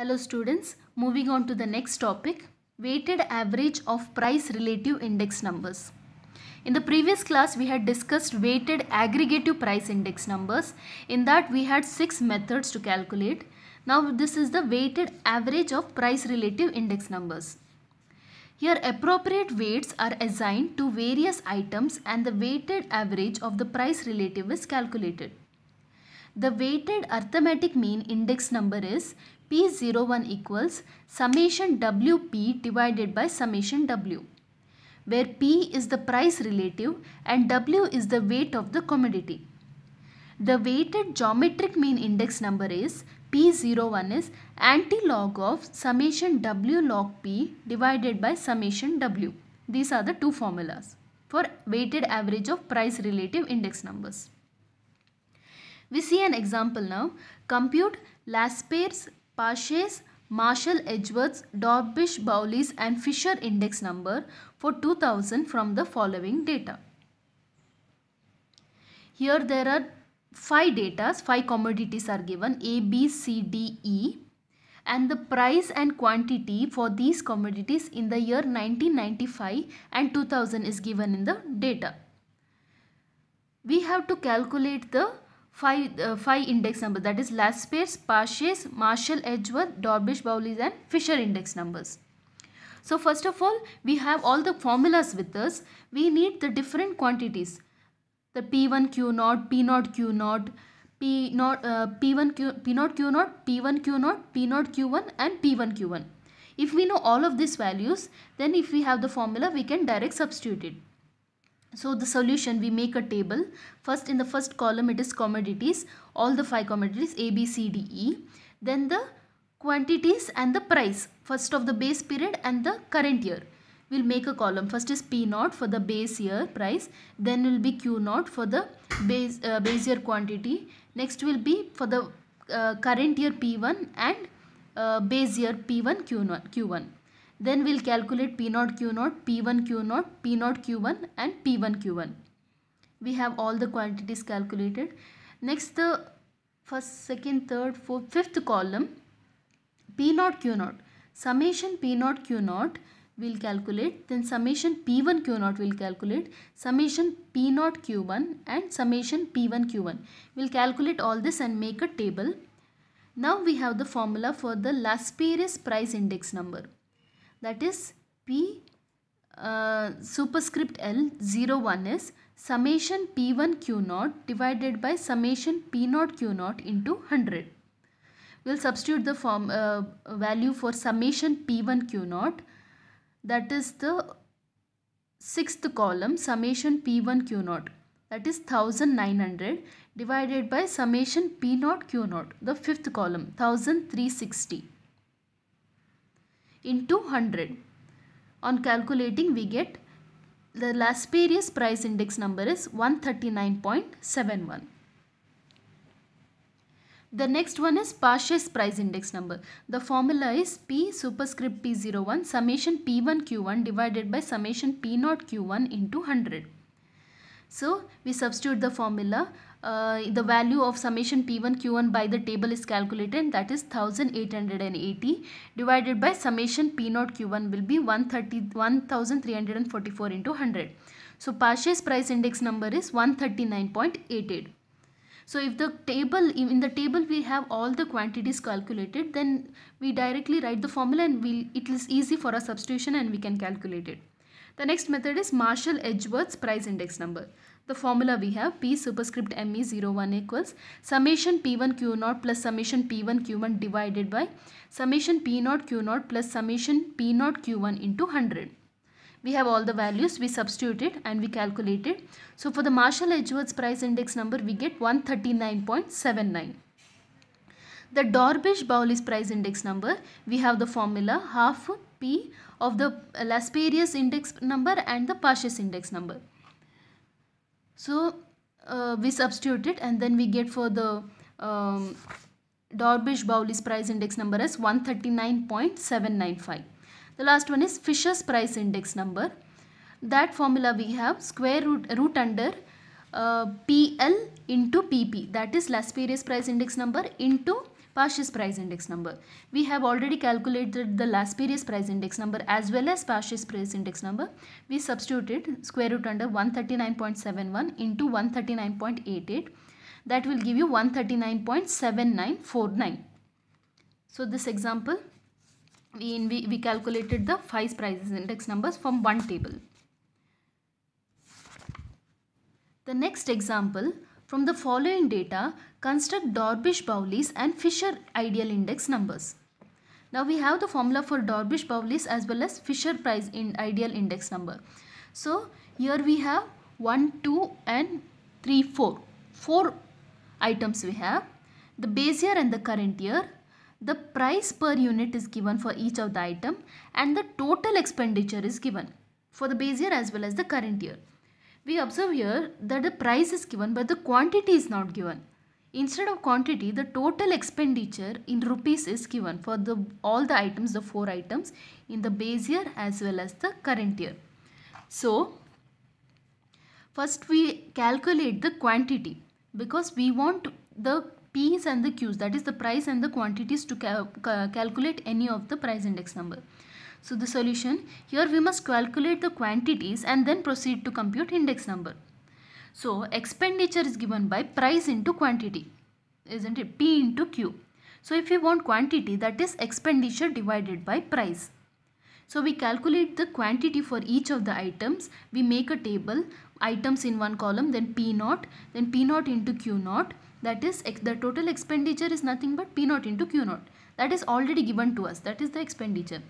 Hello students, moving on to the next topic, weighted average of price relative index numbers. In the previous class, we had discussed weighted aggregative price index numbers. In that, we had six methods to calculate. Now, this is the weighted average of price relative index numbers. Here, appropriate weights are assigned to various items and the weighted average of the price relative is calculated. The weighted arithmetic mean index number is P01 equals summation WP divided by summation W where P is the price relative and W is the weight of the commodity. The weighted geometric mean index number is P01 is anti-log of summation W log P divided by summation W. These are the two formulas for weighted average of price relative index numbers. We see an example now. Compute Laspers Pashes, Marshall Edgeworth's Dorbish Bowley's and Fisher index number for 2000 from the following data. Here there are 5 datas, 5 commodities are given A, B, C, D, E and the price and quantity for these commodities in the year 1995 and 2000 is given in the data. We have to calculate the five uh, five index numbers that is Laspers, Parshes, Marshall, Edgeworth, Dorbish, Bowleys and Fisher index numbers. So first of all we have all the formulas with us. We need the different quantities the P1 Q 0 P 0 Q 0 P 0 uh, P1 Q P 0 Q 0 P1 Q 0 P 0 Q1 and P1 Q1. If we know all of these values then if we have the formula we can direct substitute it. So the solution we make a table. First in the first column it is commodities, all the five commodities A, B, C, D, E. Then the quantities and the price. First of the base period and the current year. We'll make a column. First is P naught for the base year price. Then will be Q naught for the base, uh, base year quantity. Next will be for the uh, current year P1 and uh, base year P1 Q1. Q1. Then we'll calculate P naught Q naught, P1 Q naught, P naught Q1 and P1 Q1. We have all the quantities calculated. Next the first, second, third, fourth, fifth column P naught Q naught. Summation P naught Q naught will calculate then summation p1 q0 will calculate summation p0 q1 and summation p1 q1 we'll calculate all this and make a table now we have the formula for the Lasperis price index number that is P uh, superscript L 01 is summation P1 Q naught divided by summation P naught Q naught into 100. We will substitute the form uh, value for summation P1 Q naught that is the sixth column summation P1 Q naught that is 1900 divided by summation P naught Q naught the fifth column 1360 into 100. On calculating we get the last period's price index number is 139.71. The next one is Pasha's price index number. The formula is P superscript P01 summation P1 Q1 divided by summation P0 Q1 into 100. So we substitute the formula. Uh, the value of summation P1 Q1 by the table is calculated that is 1880 divided by summation P0 Q1 will be 1344 into 100. So Pasha's price index number is 139.88. So if the table, in the table we have all the quantities calculated then we directly write the formula and we'll, it is easy for a substitution and we can calculate it. The next method is Marshall Edgeworth's price index number. The formula we have P superscript ME01 equals summation P1 Q0 plus summation P1 Q1 divided by summation P0 Q0 plus summation P0 Q1 into 100. We have all the values, we substituted and we calculated. So for the Marshall Edgeworth's price index number, we get 139.79. The Dorbish-Bowlis price index number, we have the formula half P of the Lasperius index number and the Pashas index number. So uh, we substitute it and then we get for the um, Dorbish-Bowlis price index number as 139.795. The last one is Fisher's price index number. That formula we have square root, root under uh, PL into PP that is Lasperius price index number into Purchase price index number. We have already calculated the last period's price index number as well as purchase price index number. We substituted square root under 139.71 into 139.88 that will give you 139.7949. So this example we, in, we, we calculated the five prices index numbers from one table. The next example from the following data, construct Dorbish-Bowley's and Fisher ideal index numbers. Now we have the formula for Dorbish-Bowley's as well as Fisher price in ideal index number. So here we have 1, 2 and 3, 4. 4 items we have. The base year and the current year. The price per unit is given for each of the item and the total expenditure is given for the base year as well as the current year. We observe here that the price is given but the quantity is not given. Instead of quantity, the total expenditure in rupees is given for the all the items, the four items in the base year as well as the current year. So, first we calculate the quantity because we want the P's and the Q's that is the price and the quantities to cal cal calculate any of the price index number. So the solution, here we must calculate the quantities and then proceed to compute index number. So expenditure is given by price into quantity, isn't it? P into Q. So if we want quantity that is expenditure divided by price. So we calculate the quantity for each of the items. We make a table, items in one column, then P naught, then P naught into Q naught. That is the total expenditure is nothing but P naught into Q naught. That is already given to us. That is the expenditure.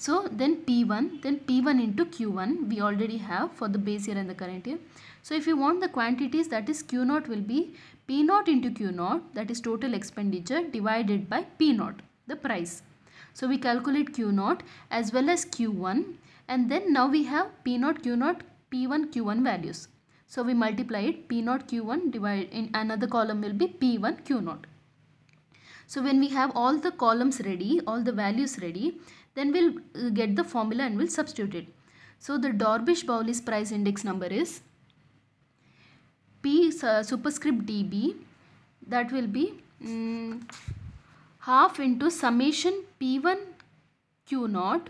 So then P1, then P1 into Q1 we already have for the base year and the current year. So if you want the quantities that is Q0 will be P0 into Q0 that is total expenditure divided by P0 the price. So we calculate Q0 as well as Q1 and then now we have P0, Q0, P1, Q1 values. So we multiply it P0, Q1 divided in another column will be P1, Q0. So when we have all the columns ready, all the values ready, then we'll uh, get the formula and we'll substitute it. So the Dorbish Bowley's price index number is P uh, superscript DB that will be um, half into summation P1 Q0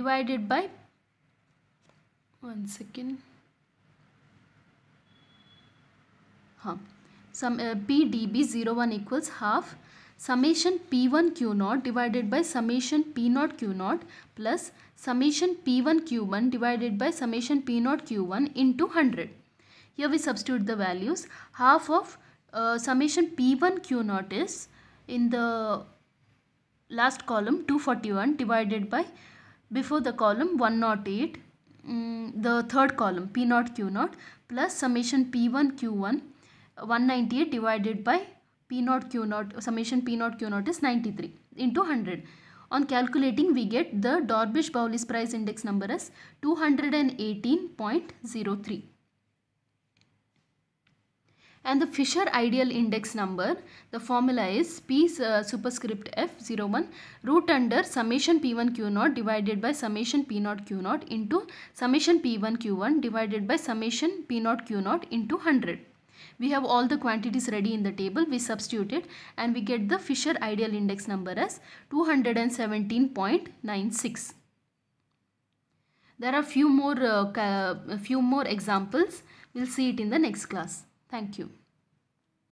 divided by one second huh. some uh, PDB01 equals half summation P1 Q 0 divided by summation P 0 Q 0 plus summation P1 Q1 divided by summation P 0 Q1 into 100. Here we substitute the values. Half of uh, summation P1 Q 0 is in the last column 241 divided by before the column 108 um, mm, the third column P 0 Q 0 plus summation P1 Q1 198 divided by P naught Q naught summation P naught Q naught is 93 into 100. On calculating we get the Dorbish Bowlis price index number as 218.03. And the Fisher ideal index number, the formula is P uh, superscript F01 root under summation P1 Q0 divided by summation P0 Q0 into summation P1 Q1 divided by summation P0 Q0 into 100. We have all the quantities ready in the table. We substitute it and we get the Fisher ideal index number as 217.96. There are few more, uh, few more examples. We'll see it in the next class. Thank you.